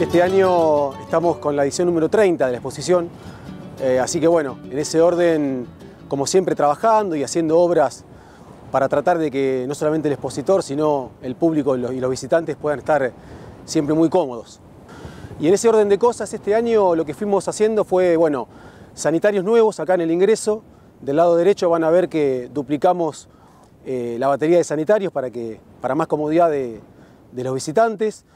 Este año estamos con la edición número 30 de la exposición, eh, así que bueno, en ese orden, como siempre, trabajando y haciendo obras para tratar de que no solamente el expositor, sino el público y los, visitantes puedan estar siempre muy cómodos. Y en ese orden de cosas, este año lo que fuimos haciendo fue, bueno, sanitarios nuevos acá en el ingreso. Del lado derecho van a ver que duplicamos eh, la batería de sanitarios para, que, para más comodidad de los visitantes.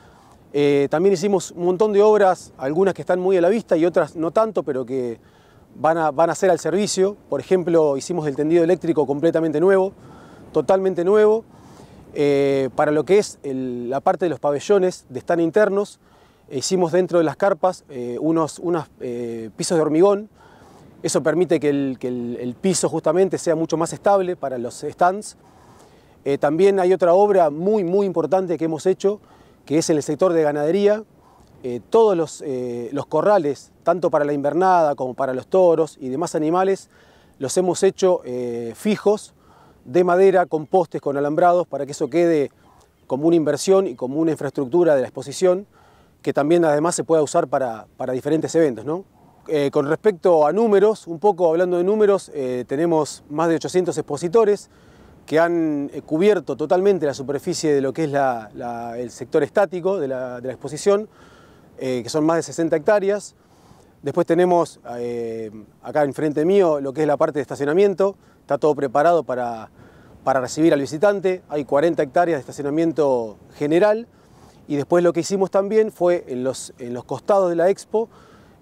Eh, también hicimos un montón de obras, algunas que están muy a la vista y otras no tanto, pero que van a, ser al servicio. Por ejemplo, hicimos el tendido eléctrico completamente nuevo, totalmente nuevo. Eh, para lo que es la parte de los pabellones de stand internos, eh, hicimos dentro de las carpas unos, pisos de hormigón. Eso permite que, el, el, piso justamente sea mucho más estable para los stands. también hay otra obra muy, muy importante que hemos hecho, que es en el sector de ganadería. Eh, todos eh, los, corrales, tanto para la invernada como para los toros y demás animales, los hemos hecho eh, fijos de madera, con postes, con alambrados, para que eso quede como una inversión y como una infraestructura de la exposición, que también además se pueda usar para, diferentes eventos. con respecto a números, un poco hablando de números, tenemos más de 800 expositores, que han eh, cubierto totalmente la superficie de lo que es el sector estático de la, exposición, eh, que son más de 60 hectáreas. Después tenemos eh, acá enfrente mío lo que es la parte de estacionamiento, está todo preparado para, recibir al visitante, hay 40 hectáreas de estacionamiento general y después lo que hicimos también fue en los, en los costados de la expo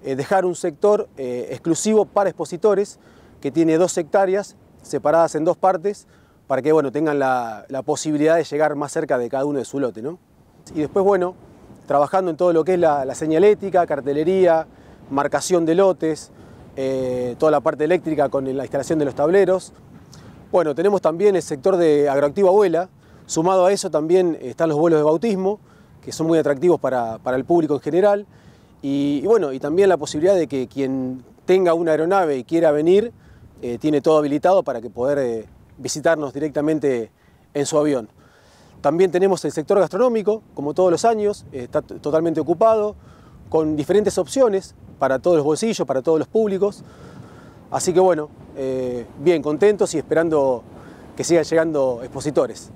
dejar un sector exclusivo para expositores que tiene dos hectáreas separadas en dos partes para que bueno, tengan la, posibilidad de llegar más cerca de cada uno de su lote. ¿no? Y después, bueno, trabajando en todo lo que es la, señalética, cartelería, marcación de lotes, eh, toda la parte eléctrica con la instalación de los tableros. Bueno, tenemos también el sector de agroactiva vuela. sumado a eso también están los vuelos de bautismo, que son muy atractivos para, el público en general, y, bueno, y también la posibilidad de que quien tenga una aeronave y quiera venir, eh, tiene todo habilitado para que poder... Eh, visitarnos directamente en su avión. También tenemos el sector gastronómico, como todos los años, eh, está totalmente ocupado, con diferentes opciones para todos los bolsillos, para todos los públicos. Así que bueno, eh, bien contentos y esperando que sigan llegando expositores.